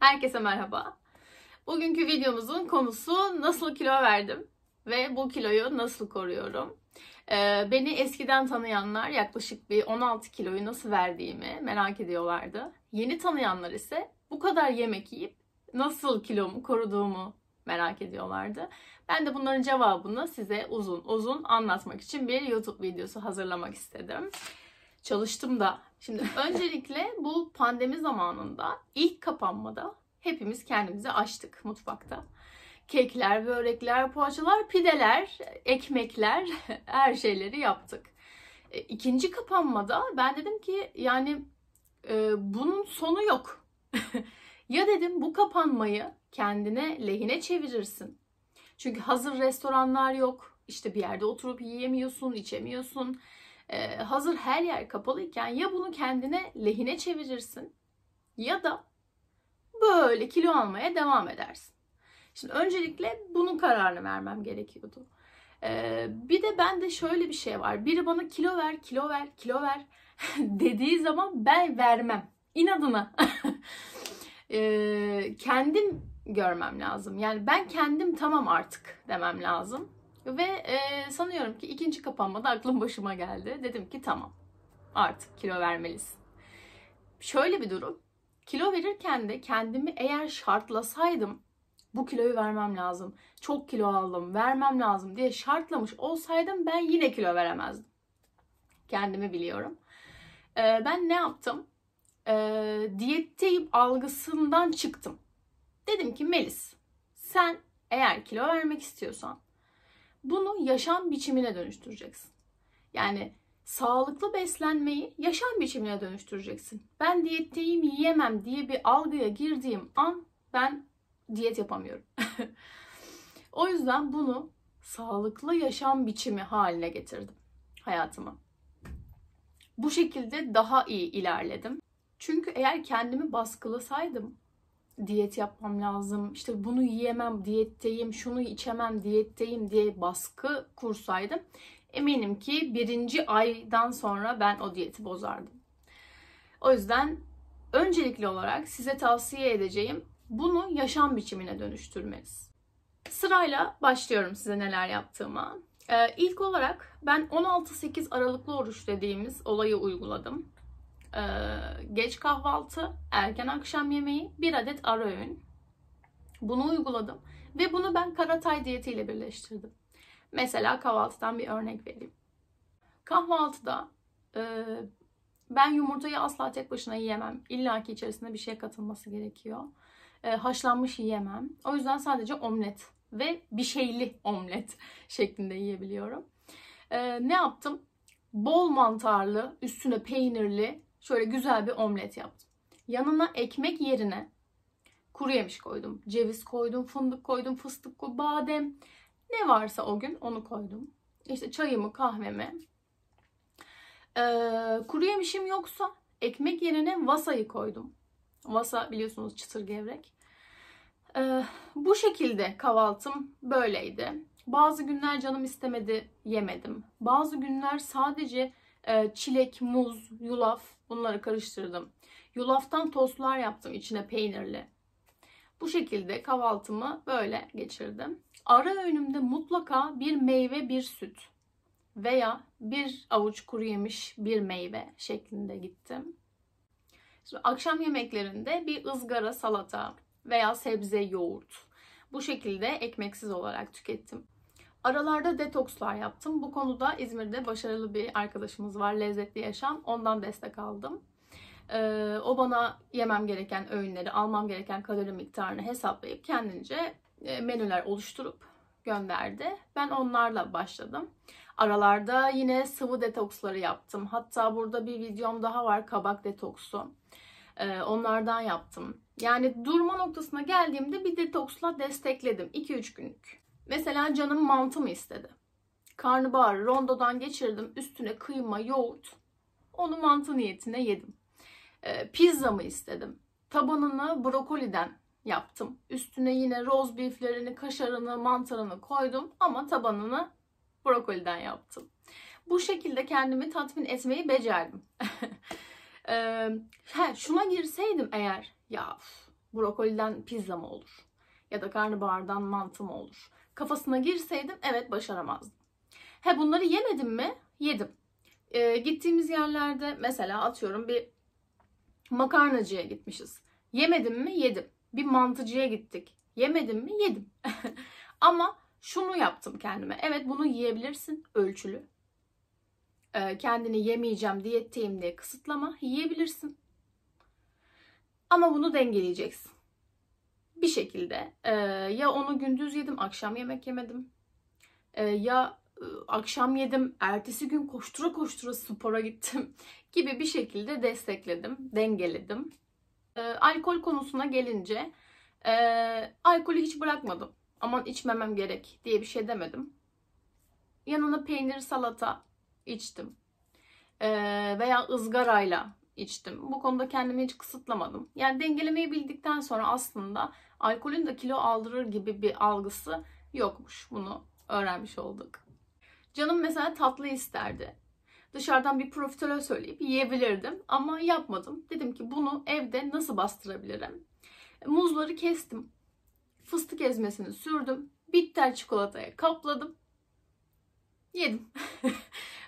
Herkese merhaba. Bugünkü videomuzun konusu nasıl kilo verdim ve bu kiloyu nasıl koruyorum. Ee, beni eskiden tanıyanlar yaklaşık bir 16 kiloyu nasıl verdiğimi merak ediyorlardı. Yeni tanıyanlar ise bu kadar yemek yiyip nasıl kilomu koruduğumu merak ediyorlardı. Ben de bunların cevabını size uzun uzun anlatmak için bir YouTube videosu hazırlamak istedim. Çalıştım da Şimdi öncelikle bu pandemi zamanında ilk kapanmada hepimiz kendimizi açtık mutfakta. Kekler, börekler, poğaçalar, pideler, ekmekler her şeyleri yaptık. E, ikinci kapanmada ben dedim ki yani e, bunun sonu yok. ya dedim bu kapanmayı kendine lehine çevirirsin. Çünkü hazır restoranlar yok. İşte bir yerde oturup yiyemiyorsun, içemiyorsun. Ee, hazır her yer kapalıyken ya bunu kendine lehine çevirirsin ya da böyle kilo almaya devam edersin. Şimdi öncelikle bunun kararını vermem gerekiyordu. Ee, bir de bende şöyle bir şey var. Biri bana kilo ver, kilo ver, kilo ver dediği zaman ben vermem. İnadına. ee, kendim görmem lazım. Yani ben kendim tamam artık demem lazım. Ve e, sanıyorum ki ikinci kapanmada aklım başıma geldi. Dedim ki tamam artık kilo vermelisin. Şöyle bir durum. Kilo verirken de kendimi eğer şartlasaydım bu kiloyu vermem lazım. Çok kilo aldım, vermem lazım diye şartlamış olsaydım ben yine kilo veremezdim. Kendimi biliyorum. Ee, ben ne yaptım? Ee, diyetteyim algısından çıktım. Dedim ki Melis sen eğer kilo vermek istiyorsan bunu yaşam biçimine dönüştüreceksin. Yani sağlıklı beslenmeyi yaşam biçimine dönüştüreceksin. Ben diyetteyim yiyemem diye bir algıya girdiğim an ben diyet yapamıyorum. o yüzden bunu sağlıklı yaşam biçimi haline getirdim hayatıma. Bu şekilde daha iyi ilerledim. Çünkü eğer kendimi baskılasaydım diyet yapmam lazım, işte bunu yiyemem, diyetteyim, şunu içemem, diyetteyim diye baskı kursaydım eminim ki birinci aydan sonra ben o diyeti bozardım. O yüzden öncelikli olarak size tavsiye edeceğim bunu yaşam biçimine dönüştürmeniz. Sırayla başlıyorum size neler yaptığıma. Ee, ilk olarak ben 16-8 Aralıklı oruç dediğimiz olayı uyguladım. Ee, geç kahvaltı, erken akşam yemeği, bir adet ara öğün. Bunu uyguladım ve bunu ben karatay diyetiyle birleştirdim. Mesela kahvaltıdan bir örnek vereyim. Kahvaltıda e, ben yumurtayı asla tek başına yiyemem. İlla ki içerisinde bir şey katılması gerekiyor. E, haşlanmış yiyemem. O yüzden sadece omlet ve bir şeyli omlet şeklinde yiyebiliyorum. E, ne yaptım? Bol mantarlı, üstüne peynirli şöyle güzel bir omlet yaptım. Yanına ekmek yerine kuru yemiş koydum. Ceviz koydum, fındık koydum, fıstık koydum, badem. Ne varsa o gün onu koydum. İşte çayımı, kahvemi. Ee, kuru yemişim yoksa ekmek yerine vasayı koydum. Vasa biliyorsunuz çıtır gevrek. Ee, bu şekilde kahvaltım böyleydi. Bazı günler canım istemedi yemedim. Bazı günler sadece e, çilek, muz, yulaf Bunları karıştırdım. Yulaftan tostlar yaptım içine peynirli. Bu şekilde kahvaltımı böyle geçirdim. Ara öğünümde mutlaka bir meyve, bir süt veya bir avuç kuru yemiş, bir meyve şeklinde gittim. Şimdi akşam yemeklerinde bir ızgara salata veya sebze yoğurt. Bu şekilde ekmeksiz olarak tükettim. Aralarda detokslar yaptım. Bu konuda İzmir'de başarılı bir arkadaşımız var. Lezzetli Yaşam. Ondan destek aldım. Ee, o bana yemem gereken öğünleri, almam gereken kalori miktarını hesaplayıp kendince e, menüler oluşturup gönderdi. Ben onlarla başladım. Aralarda yine sıvı detoksları yaptım. Hatta burada bir videom daha var kabak detoksu. Ee, onlardan yaptım. Yani durma noktasına geldiğimde bir detoksla destekledim 2-3 günlük. Mesela canım mantı mı istedi? Karnabaharı rondodan geçirdim. Üstüne kıyma, yoğurt. Onu mantı niyetine yedim. E, pizza mı istedim? Tabanını brokoliden yaptım. Üstüne yine roz beeflerini, kaşarını, mantarını koydum ama tabanını brokoliden yaptım. Bu şekilde kendimi tatmin etmeyi becerdim. e, he, şuna girseydim eğer ya brokoliden pizza mı olur? Ya da karnabahardan mantı mı olur? kafasına girseydim evet başaramazdım. He bunları yemedim mi? Yedim. E, gittiğimiz yerlerde mesela atıyorum bir makarnacıya gitmişiz. Yemedim mi? Yedim. Bir mantıcıya gittik. Yemedim mi? Yedim. Ama şunu yaptım kendime. Evet bunu yiyebilirsin ölçülü. E, kendini yemeyeceğim, diyetteyim diye kısıtlama. Yiyebilirsin. Ama bunu dengeleyeceksin bir şekilde e, ya onu gündüz yedim akşam yemek yemedim e, ya e, akşam yedim ertesi gün koştura koştura spora gittim gibi bir şekilde destekledim dengeledim e, alkol konusuna gelince e, alkolü hiç bırakmadım aman içmemem gerek diye bir şey demedim yanına peynir salata içtim e, veya ızgarayla içtim. Bu konuda kendimi hiç kısıtlamadım. Yani dengelemeyi bildikten sonra aslında alkolün de kilo aldırır gibi bir algısı yokmuş. Bunu öğrenmiş olduk. Canım mesela tatlı isterdi. Dışarıdan bir profiterol söyleyip yiyebilirdim ama yapmadım. Dedim ki bunu evde nasıl bastırabilirim? Muzları kestim. Fıstık ezmesini sürdüm. Bitter çikolataya kapladım. Yedim.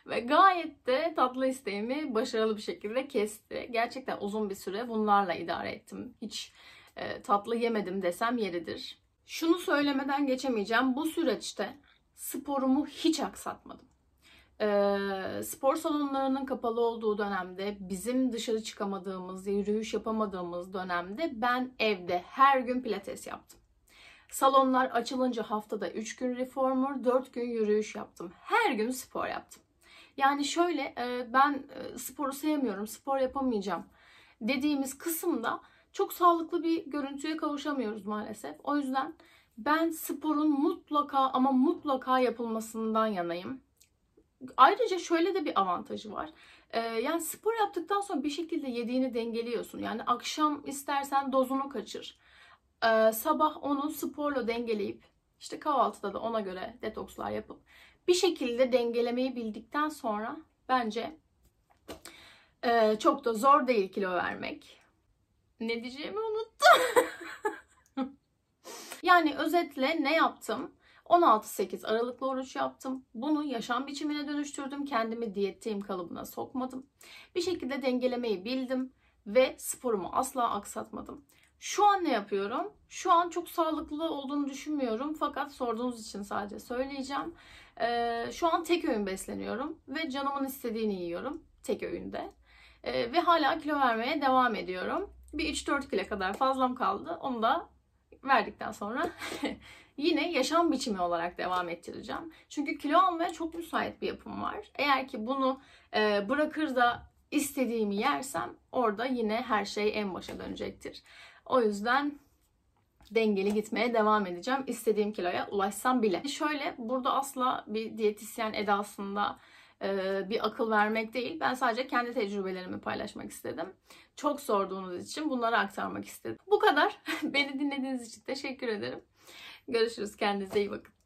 Ve gayet de tatlı isteğimi başarılı bir şekilde kesti. Gerçekten uzun bir süre bunlarla idare ettim. Hiç e, tatlı yemedim desem yeridir. Şunu söylemeden geçemeyeceğim. Bu süreçte sporumu hiç aksatmadım. E, spor salonlarının kapalı olduğu dönemde, bizim dışarı çıkamadığımız, yürüyüş yapamadığımız dönemde ben evde her gün pilates yaptım. Salonlar açılınca haftada 3 gün reformer, 4 gün yürüyüş yaptım. Her gün spor yaptım. Yani şöyle e, ben e, sporu sevmiyorum, spor yapamayacağım dediğimiz kısımda çok sağlıklı bir görüntüye kavuşamıyoruz maalesef. O yüzden ben sporun mutlaka ama mutlaka yapılmasından yanayım. Ayrıca şöyle de bir avantajı var. E, yani spor yaptıktan sonra bir şekilde yediğini dengeliyorsun. Yani akşam istersen dozunu kaçır. sabah onu sporla dengeleyip işte kahvaltıda da ona göre detokslar yapıp bir şekilde dengelemeyi bildikten sonra bence e, çok da zor değil kilo vermek. Ne diyeceğimi unuttum. yani özetle ne yaptım? 16-8 aralıklı oruç yaptım. Bunu yaşam biçimine dönüştürdüm. Kendimi diyetteyim kalıbına sokmadım. Bir şekilde dengelemeyi bildim ve sporumu asla aksatmadım. Şu an ne yapıyorum? Şu an çok sağlıklı olduğunu düşünmüyorum. Fakat sorduğunuz için sadece söyleyeceğim. Ee, şu an tek öğün besleniyorum ve canımın istediğini yiyorum tek öğünde. Ee, ve hala kilo vermeye devam ediyorum. Bir 3-4 kilo kadar fazlam kaldı. Onu da verdikten sonra yine yaşam biçimi olarak devam ettireceğim. Çünkü kilo almaya çok müsait bir yapım var. Eğer ki bunu e, bırakır da istediğimi yersem orada yine her şey en başa dönecektir. O yüzden dengeli gitmeye devam edeceğim. İstediğim kiloya ulaşsam bile. Şöyle burada asla bir diyetisyen edasında e, bir akıl vermek değil. Ben sadece kendi tecrübelerimi paylaşmak istedim. Çok sorduğunuz için bunları aktarmak istedim. Bu kadar. Beni dinlediğiniz için teşekkür ederim. Görüşürüz. Kendinize iyi bakın.